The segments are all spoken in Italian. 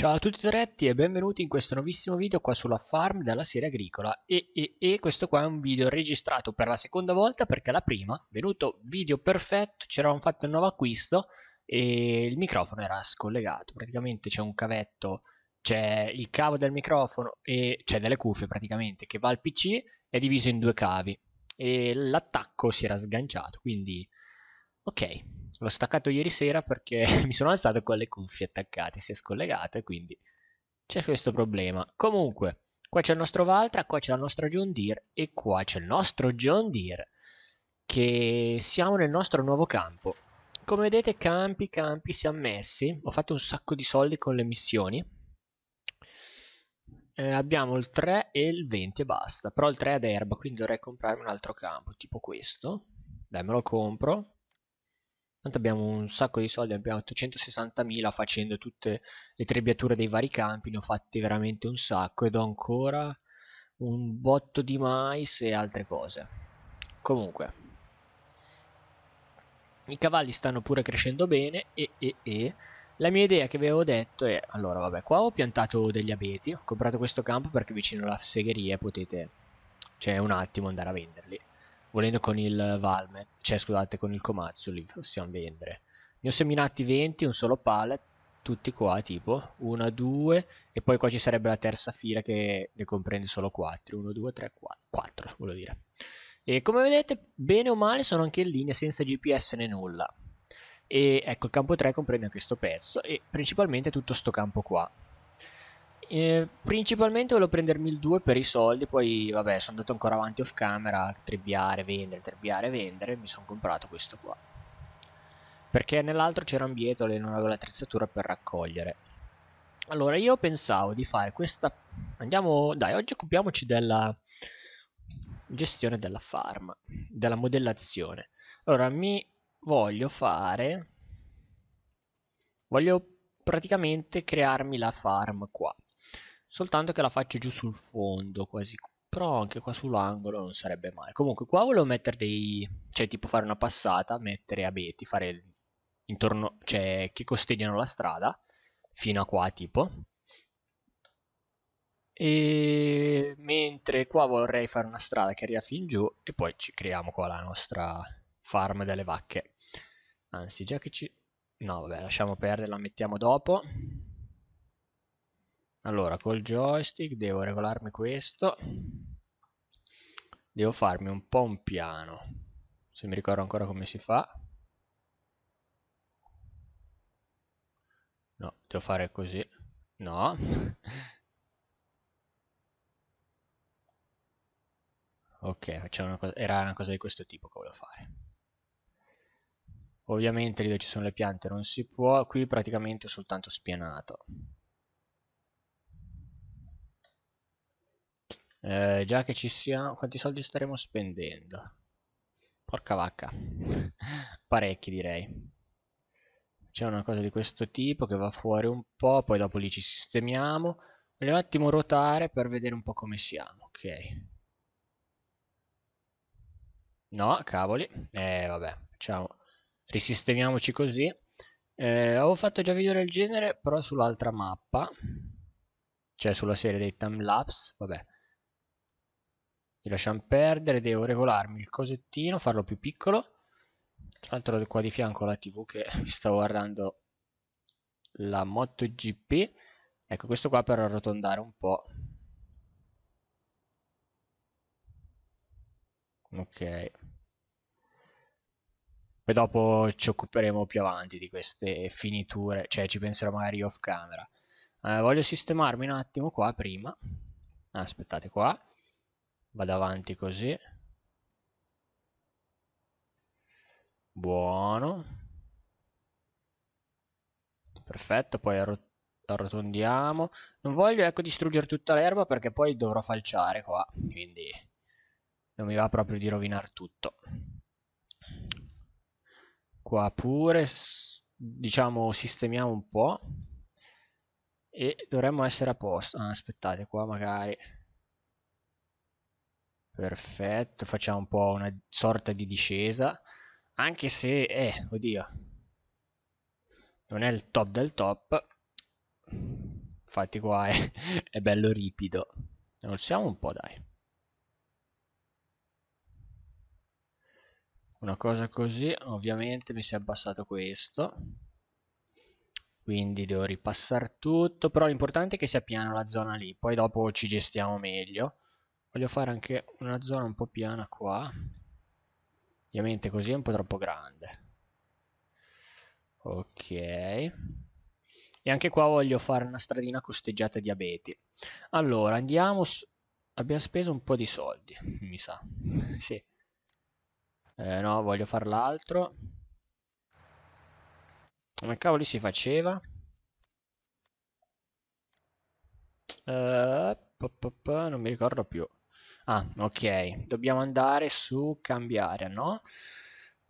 Ciao a tutti Toretti e benvenuti in questo nuovissimo video qua sulla farm della serie agricola e, e, e, questo qua è un video registrato per la seconda volta perché la prima, venuto video perfetto, c'eravamo fatto un nuovo acquisto e il microfono era scollegato, praticamente c'è un cavetto, c'è il cavo del microfono e c'è delle cuffie praticamente che va al pc è diviso in due cavi e l'attacco si era sganciato quindi ok L'ho staccato ieri sera perché mi sono alzato con le cuffie attaccate, si è scollegato e quindi c'è questo problema. Comunque, qua c'è il nostro Valtra, qua c'è la nostra John Deere e qua c'è il nostro John Deere che siamo nel nostro nuovo campo. Come vedete campi, campi, siamo messi. Ho fatto un sacco di soldi con le missioni. Eh, abbiamo il 3 e il 20 e basta. Però il 3 è ad erba, quindi dovrei comprarmi un altro campo, tipo questo. Dai, me lo compro. Tanto abbiamo un sacco di soldi, abbiamo 860.000 facendo tutte le trebbiature dei vari campi, ne ho fatti veramente un sacco ed ho ancora un botto di mais e altre cose. Comunque, i cavalli stanno pure crescendo bene e, e, e la mia idea che vi avevo detto è, allora vabbè, qua ho piantato degli abeti, ho comprato questo campo perché vicino alla segheria potete, cioè un attimo andare a venderli volendo con il Valme, cioè scusate con il Comazzo li possiamo vendere. Ne ho seminati 20, un solo pallet, tutti qua tipo 1, 2 e poi qua ci sarebbe la terza fila che ne comprende solo 4, 1, 2, 3, 4, 4 voglio dire. E come vedete bene o male sono anche in linea senza GPS né nulla. E ecco il campo 3 comprende anche questo pezzo e principalmente tutto sto campo qua eh, principalmente volevo prendermi il 2 per i soldi, poi vabbè sono andato ancora avanti off camera a trebbiare, vendere, trebbiare, vendere mi sono comprato questo qua. Perché nell'altro c'era un bietole e non avevo l'attrezzatura per raccogliere. Allora io pensavo di fare questa... Andiamo... Dai, oggi occupiamoci della gestione della farm, della modellazione. Allora mi voglio fare... Voglio praticamente crearmi la farm qua soltanto che la faccio giù sul fondo quasi però anche qua sull'angolo non sarebbe male comunque qua volevo mettere dei cioè tipo fare una passata mettere abeti fare intorno cioè che costeggiano la strada fino a qua tipo e mentre qua vorrei fare una strada che arriva fin giù e poi ci creiamo qua la nostra farm delle vacche anzi già che ci no vabbè lasciamo perdere la mettiamo dopo allora, col joystick devo regolarmi questo. Devo farmi un po' un piano. Se mi ricordo ancora come si fa. No, devo fare così. No. ok, facciamo una cosa. Era una cosa di questo tipo che volevo fare. Ovviamente lì dove ci sono le piante non si può. Qui praticamente ho soltanto spianato. Eh, già che ci siamo, quanti soldi staremo spendendo? Porca vacca, parecchi direi. C'è una cosa di questo tipo che va fuori un po', poi dopo lì ci sistemiamo. Voglio un attimo ruotare per vedere un po' come siamo, ok. No, cavoli, eh vabbè, facciamo, risistemiamoci così. Eh, avevo fatto già video del genere, però sull'altra mappa, cioè sulla serie dei timelapse, vabbè lasciamo perdere, devo regolarmi il cosettino, farlo più piccolo. Tra l'altro qua di fianco la TV che mi stavo guardando la MotoGP. Ecco, questo qua per arrotondare un po'. Ok. Poi dopo ci occuperemo più avanti di queste finiture, cioè ci penserò magari off camera. Eh, voglio sistemarmi un attimo qua prima. Aspettate qua vado avanti così buono perfetto poi arrotondiamo non voglio ecco distruggere tutta l'erba perché poi dovrò falciare qua quindi non mi va proprio di rovinare tutto qua pure diciamo sistemiamo un po' e dovremmo essere a posto ah, aspettate qua magari Perfetto, facciamo un po' una sorta di discesa. Anche se, eh, oddio, non è il top del top. Infatti qua è, è bello ripido. Alziamo un po', dai. Una cosa così, ovviamente mi si è abbassato questo. Quindi devo ripassare tutto, però l'importante è che sia piano la zona lì. Poi dopo ci gestiamo meglio voglio fare anche una zona un po' piana qua ovviamente così è un po' troppo grande ok e anche qua voglio fare una stradina costeggiata di abeti allora andiamo su... abbiamo speso un po' di soldi mi sa sì eh, no voglio far l'altro come cavoli si faceva eh, pop, pop, non mi ricordo più Ah, ok. Dobbiamo andare su cambiare, no?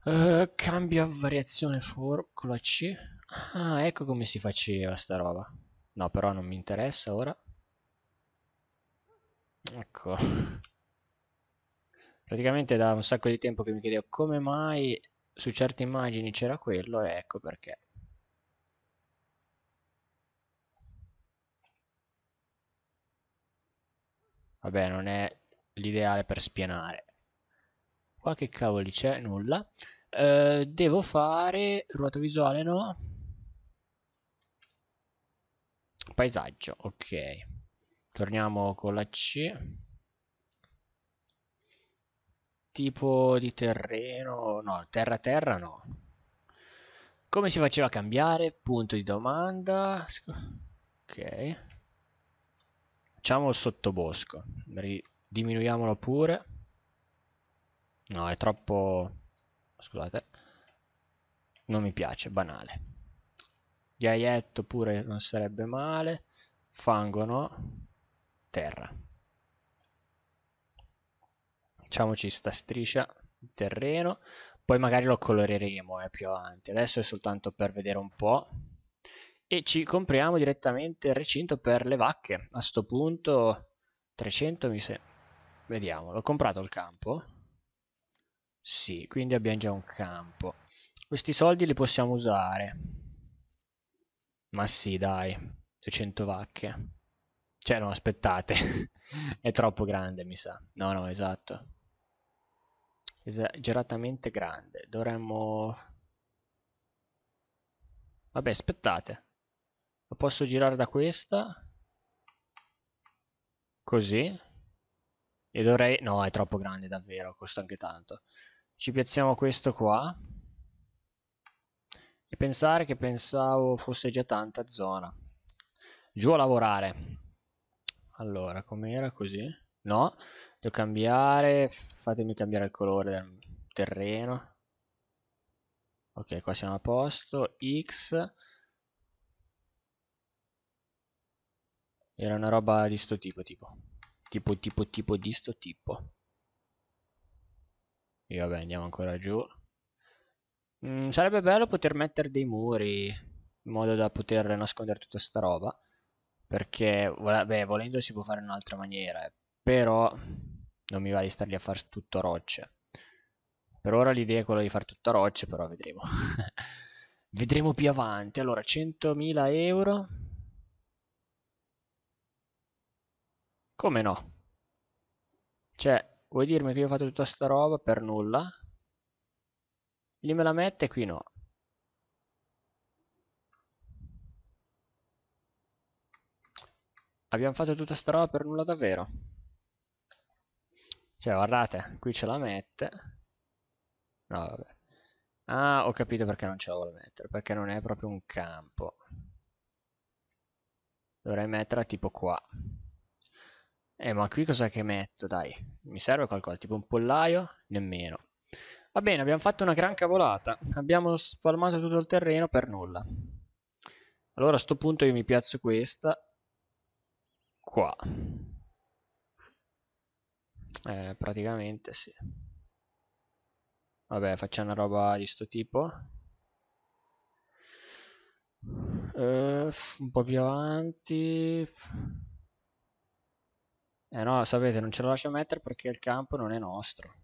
Uh, eh, cambia variazione for con la C. Ah, ecco come si faceva sta roba. No, però non mi interessa ora. Ecco. Praticamente da un sacco di tempo che mi chiedevo come mai su certe immagini c'era quello e ecco perché. Vabbè, non è l'ideale per spianare. Qua che cavoli c'è? Nulla. Eh, devo fare ruota visuale, no? Paesaggio, ok. Torniamo con la C. Tipo di terreno, no, terra-terra no. Come si faceva a cambiare? Punto di domanda. Ok. Facciamo il sottobosco diminuiamolo pure no è troppo scusate non mi piace banale ghiaietto pure non sarebbe male fango no terra facciamoci sta striscia di terreno poi magari lo coloreremo eh, più avanti adesso è soltanto per vedere un po' e ci compriamo direttamente il recinto per le vacche a sto punto 300 mi sembra Vediamo, l'ho comprato il campo? Sì, quindi abbiamo già un campo. Questi soldi li possiamo usare. Ma sì, dai, 200 vacche. Cioè, no, aspettate. È troppo grande, mi sa. No, no, esatto. Esageratamente grande. Dovremmo... Vabbè, aspettate. Lo posso girare da questa? Così. E dovrei... No, è troppo grande davvero, costa anche tanto. Ci piazziamo questo qua. E pensare che pensavo fosse già tanta zona. Giù a lavorare. Allora, com'era così? No, devo cambiare... Fatemi cambiare il colore del terreno. Ok, qua siamo a posto. X... Era una roba di sto tipo, tipo tipo tipo tipo di sto tipo e vabbè andiamo ancora giù mm, sarebbe bello poter mettere dei muri in modo da poter nascondere tutta sta roba perché vabbè, volendo si può fare in un'altra maniera eh. però non mi va di stargli a fare tutto rocce per ora l'idea è quella di fare tutto rocce però vedremo vedremo più avanti allora 100.000 euro Come no? Cioè, vuoi dirmi che io ho fatto tutta sta roba per nulla? Lì me la mette e qui no. Abbiamo fatto tutta sta roba per nulla davvero. Cioè, guardate, qui ce la mette. No, vabbè. Ah, ho capito perché non ce la vuole mettere, perché non è proprio un campo. Dovrei metterla tipo qua. Eh, ma qui cosa che metto? Dai, mi serve qualcosa, tipo un pollaio? Nemmeno. Va bene, abbiamo fatto una gran cavolata. Abbiamo spalmato tutto il terreno per nulla. Allora a sto punto io mi piazzo questa. Qua. Eh, praticamente sì. Vabbè, facciamo una roba di sto tipo. Eh, un po' più avanti eh no sapete non ce lo lascia mettere perché il campo non è nostro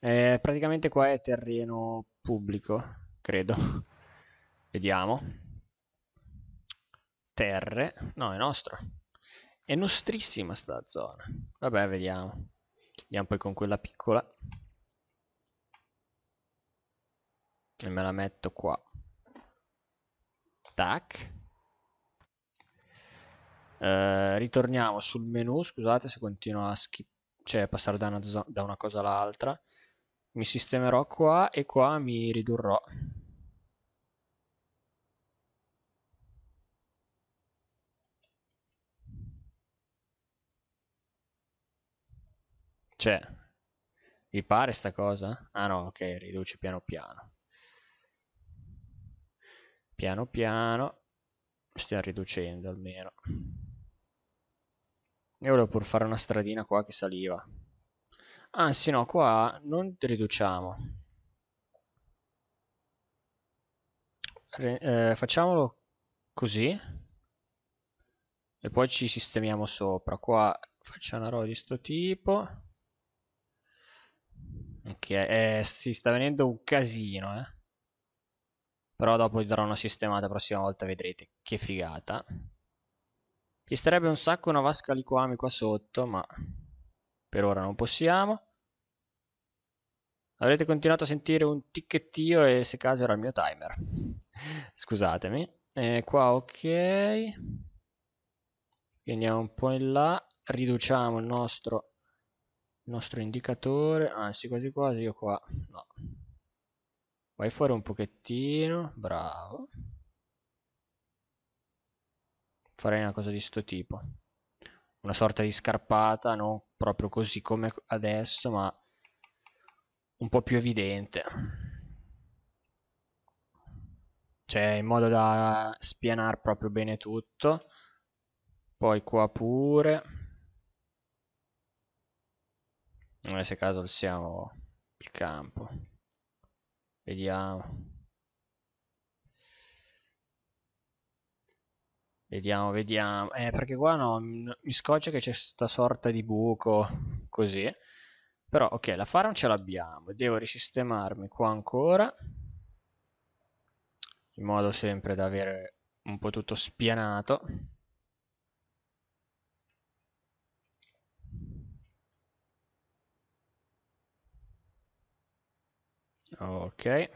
eh, praticamente qua è terreno pubblico credo vediamo terre no è nostro è nostrissima sta zona vabbè vediamo andiamo poi con quella piccola e me la metto qua tac eh, ritorniamo sul menu, scusate se continuo a skip, cioè passare da una, da una cosa all'altra. Mi sistemerò qua e qua mi ridurrò. Cioè, vi pare sta cosa? Ah no, ok, riduce piano piano. Piano piano, stiamo riducendo almeno. E volevo pur fare una stradina qua che saliva. Anzi no, qua non riduciamo. Re eh, facciamolo così. E poi ci sistemiamo sopra. Qua facciamo una roba di sto tipo. Ok, eh, si sta venendo un casino, eh. Però dopo vi darò una sistemata la prossima volta, vedrete. Che figata. Ci starebbe un sacco una vasca liquami qua sotto, ma per ora non possiamo. Avrete continuato a sentire un ticchettio e se caso era il mio timer. Scusatemi. E qua ok. Andiamo un po' in là. Riduciamo il nostro, il nostro indicatore. Anzi, quasi quasi io qua. No. Vai fuori un pochettino. Bravo farei una cosa di questo tipo una sorta di scarpata non proprio così come adesso ma un po' più evidente cioè in modo da spianare proprio bene tutto poi qua pure non è se caso alziamo il campo vediamo Vediamo, vediamo. Eh, perché qua no, mi scoccia che c'è questa sorta di buco così. Però ok, la farm ce l'abbiamo. Devo risistemarmi qua ancora. In modo sempre da avere un po' tutto spianato. Ok.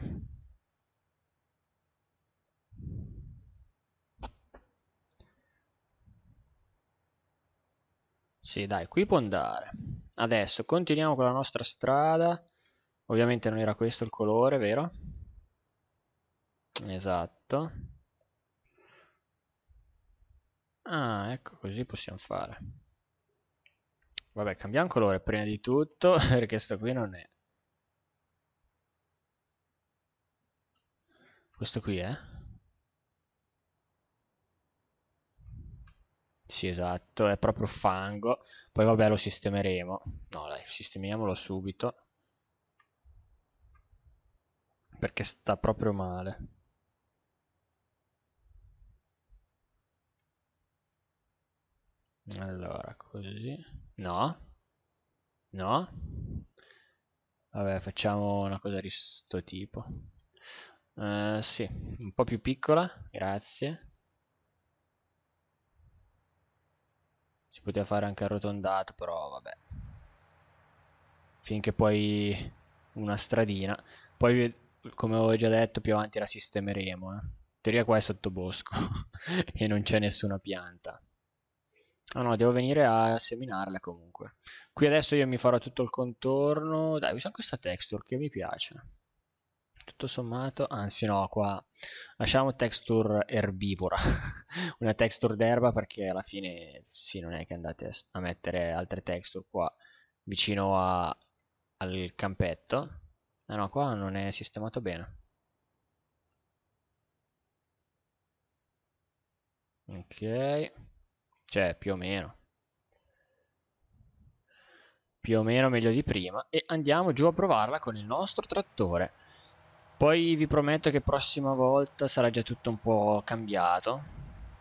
Sì, dai, qui può andare. Adesso continuiamo con la nostra strada. Ovviamente non era questo il colore, vero? Esatto. Ah, ecco, così possiamo fare. Vabbè, cambiamo colore prima di tutto, perché sto qui non è. Questo qui, eh? Sì, esatto, è proprio fango. Poi vabbè, lo sistemeremo. No, dai, sistemiamolo subito. Perché sta proprio male. Allora, così. No. No. Vabbè, facciamo una cosa di questo tipo. Uh, sì, un po' più piccola, grazie. Si poteva fare anche arrotondato, però vabbè. Finché poi una stradina. Poi, come avevo già detto, più avanti la sistemeremo. Eh. In teoria qua è sottobosco e non c'è nessuna pianta. Ah no, devo venire a seminarla comunque. Qui adesso io mi farò tutto il contorno. Dai, usiamo questa texture che mi piace. Tutto sommato, anzi no, qua lasciamo texture erbivora. una texture d'erba perché alla fine sì, non è che andate a mettere altre texture qua vicino a, al campetto. Ah no, qua non è sistemato bene. Ok, cioè più o meno. Più o meno meglio di prima e andiamo giù a provarla con il nostro trattore. Poi vi prometto che prossima volta sarà già tutto un po' cambiato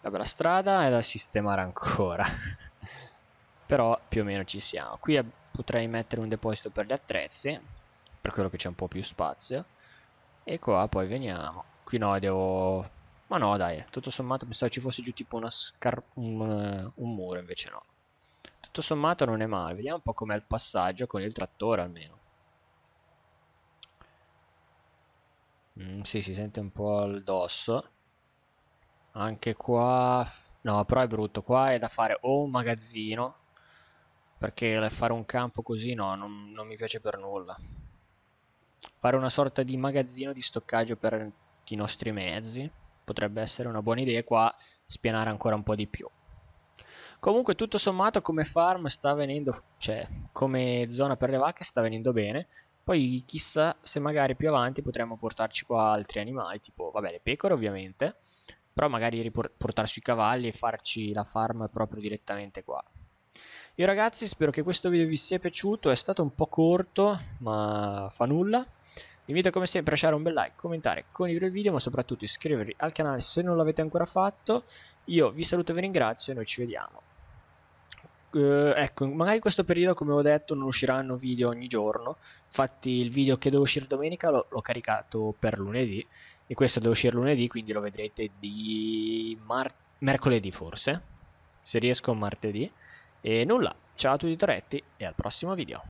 Vabbè, la strada è da sistemare ancora. Però più o meno ci siamo. Qui eh, potrei mettere un deposito per gli attrezzi, per quello che c'è un po' più spazio. E qua poi veniamo. Qui no, devo... Ma no, dai, tutto sommato pensavo ci fosse giù tipo una scar... un, eh, un muro, invece no. Tutto sommato non è male. Vediamo un po' com'è il passaggio con il trattore almeno. Mm, sì, si sente un po' il dosso. Anche qua... No, però è brutto. Qua è da fare o un magazzino, perché fare un campo così no, non, non mi piace per nulla. Fare una sorta di magazzino di stoccaggio per i nostri mezzi potrebbe essere una buona idea qua spianare ancora un po' di più. Comunque tutto sommato come farm sta venendo, cioè come zona per le vacche sta venendo bene, poi chissà se magari più avanti potremmo portarci qua altri animali, tipo vabbè le pecore ovviamente, però magari riport- portarsi i cavalli e farci la farm proprio direttamente qua. Io ragazzi spero che questo video vi sia piaciuto, è stato un po' corto ma fa nulla. Vi invito come sempre a lasciare un bel like, commentare, condividere il video ma soprattutto iscrivervi al canale se non l'avete ancora fatto. Io vi saluto e vi ringrazio e noi ci vediamo. Eh, ecco, magari in questo periodo come ho detto non usciranno video ogni giorno, infatti il video che devo uscire domenica l'ho caricato per lunedì e questo deve uscire lunedì, quindi lo vedrete di mar- mercoledì forse, se riesco martedì. E nulla, ciao a tutti Toretti e al prossimo video.